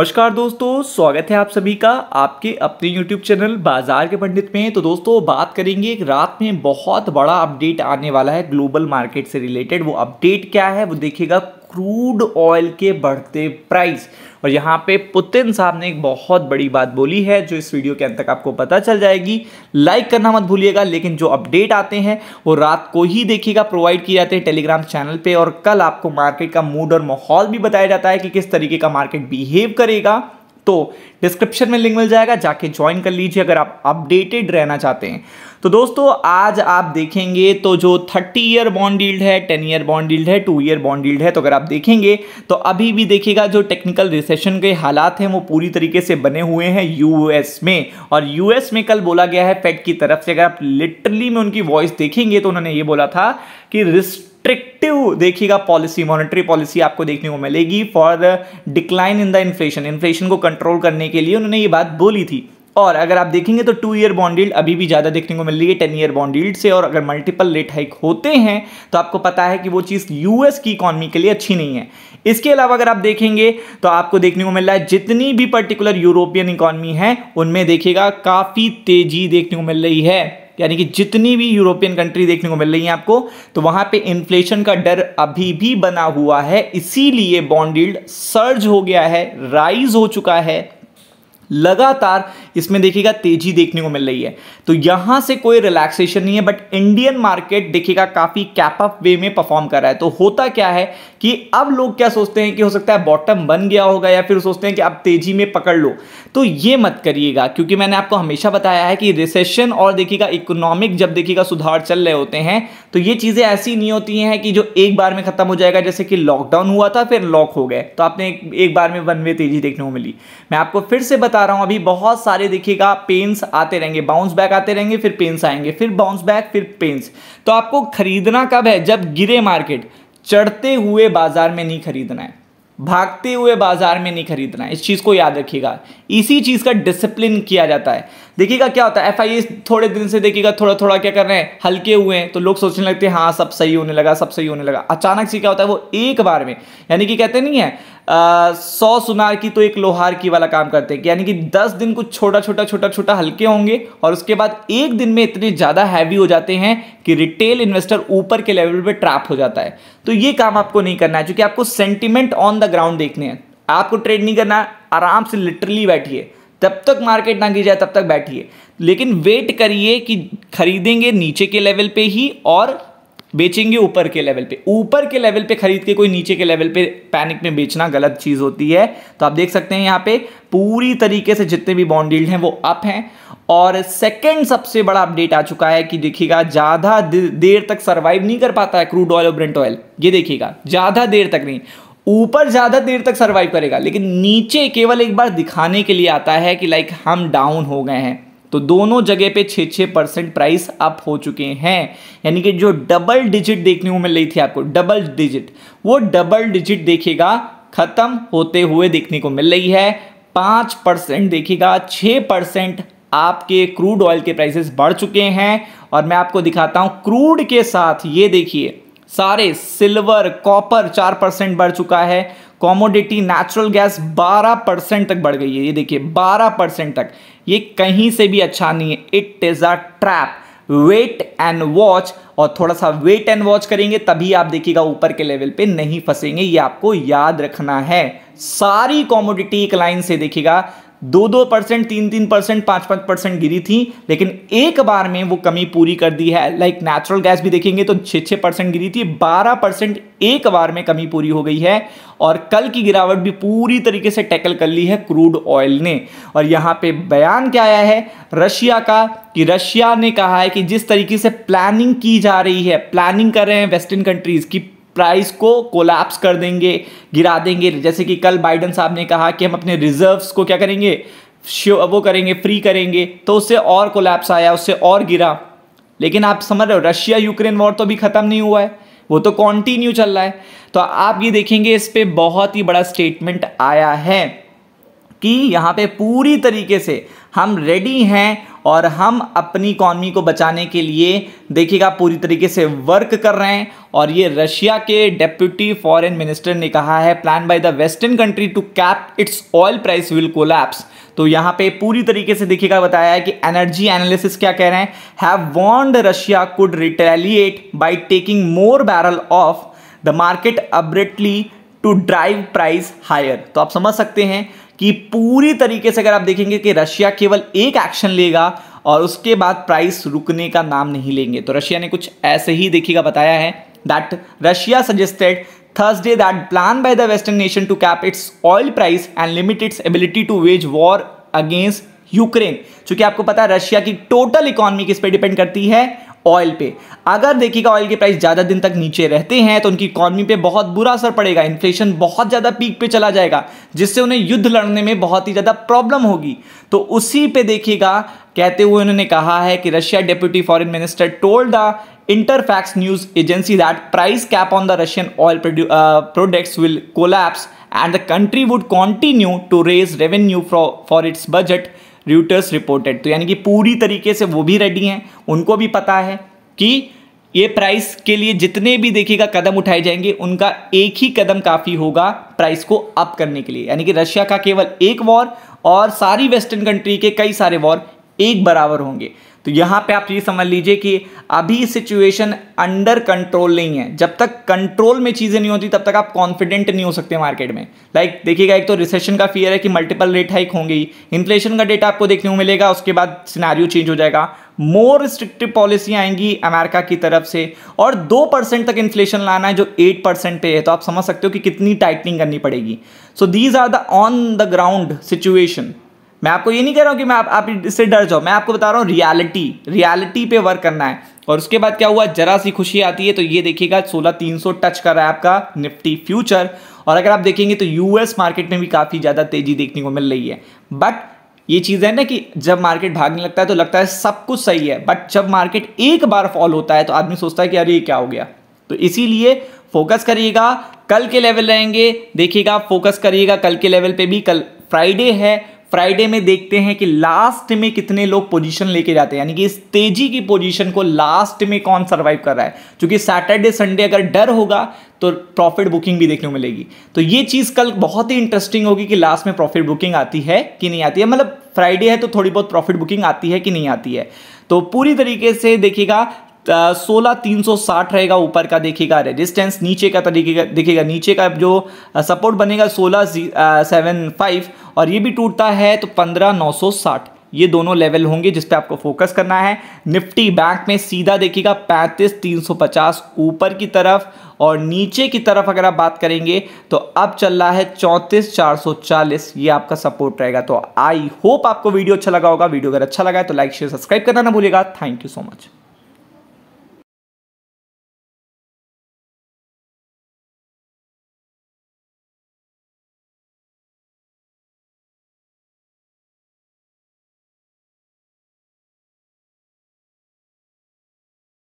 नमस्कार दोस्तों स्वागत है आप सभी का आपके अपने YouTube चैनल बाजार के पंडित में तो दोस्तों बात करेंगे रात में बहुत बड़ा अपडेट आने वाला है ग्लोबल मार्केट से रिलेटेड वो अपडेट क्या है वो देखिएगा क्रूड ऑयल के बढ़ते प्राइस और यहाँ पे पुतिन साहब ने एक बहुत बड़ी बात बोली है जो इस वीडियो के अंत तक आपको पता चल जाएगी लाइक करना मत भूलिएगा लेकिन जो अपडेट आते हैं वो रात को ही देखिएगा प्रोवाइड किए जाते हैं टेलीग्राम चैनल पे और कल आपको मार्केट का मूड और माहौल भी बताया जाता है कि किस तरीके का मार्केट बिहेव करेगा तो डिस्क्रिप्शन में लिंक मिल जाएगा जाके ज्वाइन कर लीजिए अगर आप अपडेटेड रहना चाहते हैं तो दोस्तों आज आप देखेंगे तो जो थर्टी ईयर बॉन्ड यील्ड है टेन ईयर बॉन्ड यील्ड है टू ईयर बॉन्ड यील्ड है तो अगर आप देखेंगे तो अभी भी देखिएगा जो टेक्निकल रिसेशन के हालात हैं वो पूरी तरीके से बने हुए हैं यूएस में और यूएस में कल बोला गया है फेड की तरफ से अगर आप लिटरली में उनकी वॉइस देखेंगे तो उन्होंने ये बोला था कि रिस्ट रिस्ट्रिक्टिव देखिएगा पॉलिसी मॉनेटरी पॉलिसी आपको देखने को मिलेगी for decline in the inflation inflation को कंट्रोल करने के लिए उन्होंने ये बात बोली थी और अगर आप देखेंगे तो टू ईयर बॉन्डील्ड अभी भी ज़्यादा देखने को मिल रही है टेन ईयर बॉन्डील्ड से और अगर मल्टीपल रेट हाइक होते हैं तो आपको पता है कि वो चीज़ यूएस की इकॉनमी के लिए अच्छी नहीं है इसके अलावा अगर आप देखेंगे तो आपको देखने को मिल रहा है जितनी भी पर्टिकुलर यूरोपियन इकॉनमी है उनमें देखिएगा काफ़ी तेज़ी देखने को मिल रही है यानी कि जितनी भी यूरोपियन कंट्री देखने को मिल रही है आपको तो वहां पे इन्फ्लेशन का डर अभी भी बना हुआ है इसीलिए बॉन्डिल्ड सर्ज हो गया है राइज हो चुका है लगातार इसमें देखिएगा तेजी देखने को मिल रही है तो यहां से कोई रिलैक्सेशन नहीं है बट इंडियन मार्केट देखिएगा काफ़ी कैपअप वे में परफॉर्म कर रहा है तो होता क्या है कि अब लोग क्या सोचते हैं कि हो सकता है बॉटम बन गया होगा या फिर सोचते हैं कि अब तेजी में पकड़ लो तो ये मत करिएगा क्योंकि मैंने आपको हमेशा बताया है कि रिसेशन और देखिएगा इकोनॉमिक जब देखिएगा सुधार चल रहे होते हैं तो ये चीज़ें ऐसी नहीं होती हैं कि जो एक बार में खत्म हो जाएगा जैसे कि लॉकडाउन हुआ था फिर लॉक हो गए तो आपने एक, बार में वन वे तेजी देखने को मिली मैं आपको फिर से बता रहा हूं अभी बहुत सारे सारे देखिएगा पेंस आते रहेंगे बाउंस बैक आते रहेंगे फिर पेन्स आएंगे फिर बाउंस बैक फिर पेन्स तो आपको खरीदना कब है जब गिरे मार्केट चढ़ते हुए बाजार में नहीं खरीदना है भागते हुए बाजार में नहीं खरीदना है इस चीज़ को याद रखिएगा इसी चीज़ का डिसिप्लिन किया जाता है देखिएगा क्या होता है एफ थोड़े दिन से देखिएगा थोड़ा थोड़ा क्या कर रहे हैं हल्के हुए हैं तो लोग सोचने लगते हैं हाँ सब सही होने लगा सब सही होने लगा अचानक से क्या होता है वो एक बार में यानी कि कहते नहीं है सौ सुनार की तो एक लोहार की वाला काम करते हैं यानी कि दस दिन कुछ छोटा छोटा छोटा छोटा हल्के होंगे और उसके बाद एक दिन में इतने ज़्यादा हैवी हो जाते हैं कि रिटेल इन्वेस्टर ऊपर के लेवल पर ट्रैप हो जाता है तो ये काम आपको नहीं करना है क्योंकि आपको सेंटिमेंट ऑन द ग्राउंड देखने हैं आपको ट्रेड नहीं करना आराम से लिटरली बैठिए तब तक मार्केट ना गिर जाए तब तक बैठिए लेकिन वेट करिए कि खरीदेंगे नीचे के लेवल पे ही और बेचेंगे ऊपर के लेवल पे ऊपर के लेवल पे खरीद के कोई नीचे के लेवल पे पैनिक में बेचना गलत चीज़ होती है तो आप देख सकते हैं यहाँ पे पूरी तरीके से जितने भी बॉन्ड डील्ड हैं वो अप हैं और सेकंड सबसे बड़ा अपडेट आ चुका है कि देखिएगा ज़्यादा देर तक सर्वाइव नहीं कर पाता है क्रूड ऑयल और ब्रेंट ऑयल ये देखिएगा ज़्यादा देर तक नहीं ऊपर ज़्यादा देर तक सर्वाइव करेगा लेकिन नीचे केवल एक बार दिखाने के लिए आता है कि लाइक हम डाउन हो गए हैं तो दोनों जगह पे छः छः परसेंट प्राइस अप हो चुके हैं यानी कि जो डबल डिजिट देखने को मिल रही थी आपको डबल डिजिट वो डबल डिजिट देखेगा ख़त्म होते हुए देखने को मिल रही है पाँच परसेंट देखेगा छः परसेंट आपके क्रूड ऑयल के प्राइसेस बढ़ चुके हैं और मैं आपको दिखाता हूँ क्रूड के साथ ये देखिए सारे सिल्वर कॉपर चार परसेंट बढ़ चुका है कॉमोडिटी नेचुरल गैस 12 परसेंट तक बढ़ गई है ये देखिए 12 परसेंट तक ये कहीं से भी अच्छा नहीं है it is a trap wait and watch और थोड़ा सा वेट एंड वॉच करेंगे तभी आप देखिएगा ऊपर के लेवल पे नहीं फंसेंगे ये आपको याद रखना है सारी कॉमोडिटी एक लाइन से देखिएगा दो दो परसेंट तीन तीन परसेंट पांच पांच परसेंट गिरी थी लेकिन एक बार में वो कमी पूरी कर दी है लाइक नेचुरल गैस भी देखेंगे तो छह छह परसेंट गिरी थी बारह परसेंट एक बार में कमी पूरी हो गई है और कल की गिरावट भी पूरी तरीके से टैकल कर ली है क्रूड ऑयल ने और यहां पे बयान क्या आया है रशिया का कि रशिया ने कहा है कि जिस तरीके से प्लानिंग की जा रही है प्लानिंग कर रहे हैं वेस्टर्न कंट्रीज़ की प्राइस को कोलैप्स कर देंगे गिरा देंगे जैसे कि कल बाइडन साहब ने कहा कि हम अपने रिजर्व्स को क्या करेंगे वो करेंगे फ्री करेंगे तो उससे और कोलैप्स आया उससे और गिरा लेकिन आप समझ रहे हो रशिया यूक्रेन वॉर तो अभी ख़त्म नहीं हुआ है वो तो कॉन्टिन्यू चल रहा है तो आप ये देखेंगे इस पर बहुत ही बड़ा स्टेटमेंट आया है कि यहाँ पे पूरी तरीके से हम रेडी हैं और हम अपनी इकॉनमी को बचाने के लिए देखिएगा पूरी तरीके से वर्क कर रहे हैं और ये रशिया के डेप्यूटी फॉरेन मिनिस्टर ने कहा है plan by the western country to cap its oil price will collapse तो यहाँ पे पूरी तरीके से देखिएगा बताया है कि एनर्जी एनालिसिस क्या कह रहे हैं have warned Russia could retaliate by taking more barrel off the market abruptly to drive price higher तो आप समझ सकते हैं कि पूरी तरीके से अगर आप देखेंगे कि रशिया केवल एक एक्शन लेगा और उसके बाद प्राइस रुकने का नाम नहीं लेंगे तो रशिया ने कुछ ऐसे ही देखिएगा बताया है that Russia suggested Thursday that plan by the western nation to cap its oil price and limit its ability to wage war against Ukraine चूंकि आपको पता है रशिया की टोटल इकोनॉमी किस पर डिपेंड करती है ऑयल पे अगर देखिएगा ऑयल के प्राइस ज़्यादा दिन तक नीचे रहते हैं तो उनकी इकॉनमी पे बहुत बुरा असर पड़ेगा इन्फ्लेशन बहुत ज़्यादा पीक पे चला जाएगा जिससे उन्हें युद्ध लड़ने में बहुत ही ज़्यादा प्रॉब्लम होगी तो उसी पे देखिएगा कहते हुए उन्होंने कहा है कि Russia deputy foreign minister told the Interfax news agency that price cap on the Russian oil products will collapse and the country would continue to raise revenue for its budget Reuters reported तो यानी कि पूरी तरीके से वो भी ready हैं उनको भी पता है कि ये प्राइस के लिए जितने भी देखिएगा कदम उठाए जाएंगे उनका एक ही कदम काफ़ी होगा प्राइस को अप करने के लिए यानी कि रशिया का केवल एक वॉर और सारी वेस्टर्न कंट्री के कई सारे वॉर एक बराबर होंगे तो यहाँ पे आप ये समझ लीजिए कि अभी सिचुएशन अंडर कंट्रोल नहीं है जब तक कंट्रोल में चीज़ें नहीं होती तब तक आप कॉन्फिडेंट नहीं हो सकते मार्केट में लाइक like, देखिएगा एक तो रिसेशन का फियर है कि मल्टीपल रेट हाइक होंगी इन्फ्लेशन का डेटा आपको देखने को मिलेगा उसके बाद सिनारियो चेंज हो जाएगा मोर रिस्ट्रिक्टिव पॉलिसी आएंगी अमेरिका की तरफ से और दो परसेंट तक इन्फ्लेशन लाना है जो एट परसेंट पे है तो आप समझ सकते हो कि कितनी टाइटनिंग करनी पड़ेगी so these are the on the ground situation मैं आपको ये नहीं कह रहा हूँ कि मैं आप, आप इससे डर जाओ मैं आपको बता रहा हूँ रियलिटी रियलिटी पे वर्क करना है और उसके बाद क्या हुआ जरा सी खुशी आती है तो ये देखिएगा सोलह तीन सौ टच कर रहा है आपका निफ्टी फ्यूचर और अगर आप देखेंगे तो यूएस मार्केट में भी काफ़ी ज़्यादा तेज़ी देखने को मिल रही है बट ये चीज़ है ना कि जब मार्केट भागने लगता है तो लगता है सब कुछ सही है बट जब मार्केट एक बार फॉल होता है तो आदमी सोचता है कि अरे ये क्या हो गया तो इसीलिए फोकस करिएगा कल के लेवल रहेंगे देखिएगा फोकस करिएगा कल के लेवल पे भी कल फ्राइडे है फ्राइडे में देखते हैं कि लास्ट में कितने लोग पोजीशन लेके जाते हैं यानी कि इस तेजी की पोजीशन को लास्ट में कौन सर्वाइव कर रहा है क्योंकि सैटरडे संडे अगर डर होगा तो प्रॉफिट बुकिंग भी देखने को मिलेगी तो ये चीज़ कल बहुत ही इंटरेस्टिंग होगी कि लास्ट में प्रॉफिट बुकिंग आती है कि नहीं आती है मतलब फ्राइडे है तो थोड़ी बहुत प्रॉफिट बुकिंग आती है कि नहीं आती है तो पूरी तरीके से देखिएगा सोलह तीन सौ साठ रहेगा ऊपर का देखिएगा रेजिस्टेंस नीचे का तरीके तो देखिएगा नीचे का जो सपोर्ट बनेगा सोलह सेवन फाइव और ये भी टूटता है तो पंद्रह नौ सौ साठ ये दोनों लेवल होंगे जिस पे आपको फोकस करना है निफ्टी बैंक में सीधा देखिएगा पैंतीस तीन सौ पचास ऊपर की तरफ और नीचे की तरफ अगर आप बात करेंगे तो अब चल रहा है चौंतीस चार सौ चालीस ये आपका सपोर्ट रहेगा तो आई होप आपको वीडियो अच्छा लगा होगा वीडियो अगर अच्छा लगा है तो लाइक शेयर सब्सक्राइब करना ना भूलेगा थैंक यू सो मच